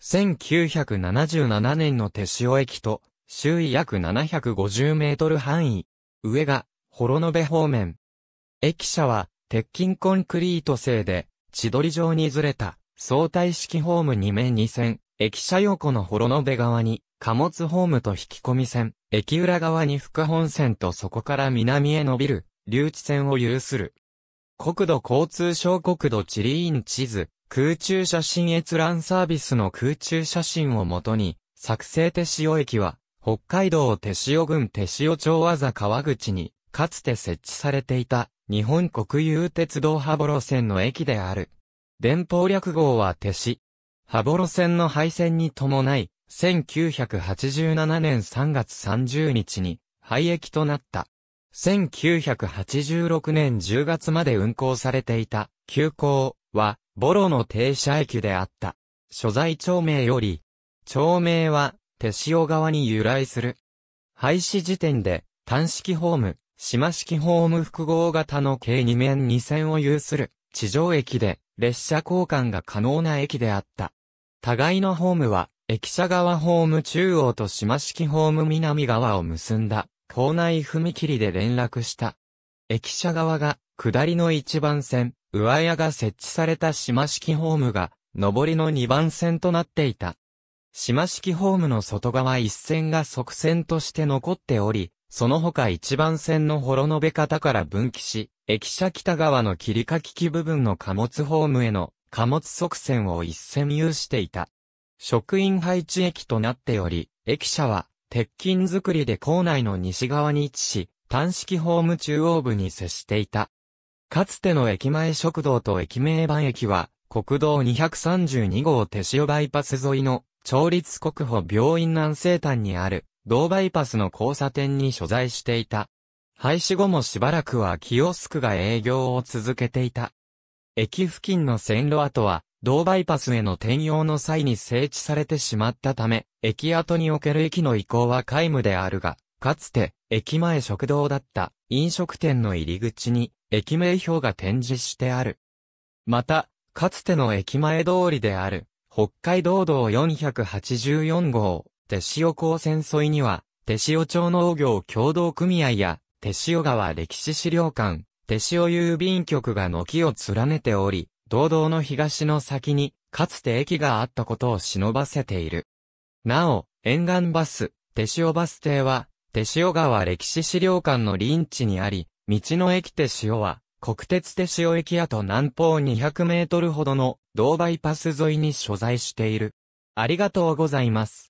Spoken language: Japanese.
1977年の手塩駅と、周囲約750メートル範囲。上が、幌延方面。駅舎は、鉄筋コンクリート製で、千鳥状にずれた、相対式ホーム2面2線、駅舎横の幌延側に、貨物ホームと引き込み線、駅裏側に副本線とそこから南へ伸びる、留置線を有する。国土交通省国土地理院地図、空中写真閲覧サービスの空中写真をもとに、作成手塩駅は、北海道手塩郡手塩町和川口に、かつて設置されていた、日本国有鉄道羽幌線の駅である。電報略号は手塩。羽幌線の廃線に伴い、1987年3月30日に廃駅となった。1986年10月まで運行されていた急行はボロの停車駅であった。所在町名より、町名は、手塩川に由来する。廃止時点で、単式ホーム、島式ホーム複合型の計2面2線を有する、地上駅で、列車交換が可能な駅であった。互いのホームは、駅舎側ホーム中央と島式ホーム南側を結んだ、校内踏切で連絡した。駅舎側が、下りの一番線、上屋が設置された島式ホームが、上りの2番線となっていた。島式ホームの外側一線が側線として残っており、その他1番線の幌延方から分岐し、駅舎北側の切り欠き機部分の貨物ホームへの貨物側線を一線有していた。職員配置駅となっており、駅舎は鉄筋造りで構内の西側に位置し、単式ホーム中央部に接していた。かつての駅前食堂と駅名板駅は、国道232号手塩バイパス沿いの、町立国保病院南西端にある、道バイパスの交差点に所在していた。廃止後もしばらくはキオスクが営業を続けていた。駅付近の線路跡は、道バイパスへの転用の際に整地されてしまったため、駅跡における駅の移行は皆無であるが、かつて、駅前食堂だった飲食店の入り口に、駅名表が展示してある。また、かつての駅前通りである、北海道道484号、手塩高線沿いには、手塩町農業協同組合や、手塩川歴史資料館、手塩郵便局が軒を連ねており、道道の東の先に、かつて駅があったことを忍ばせている。なお、沿岸バス、手塩バス停は、手塩川歴史資料館の臨地にあり、道の駅手塩は、国鉄手塩駅跡南方200メートルほどの、道バイパス沿いに所在している。ありがとうございます。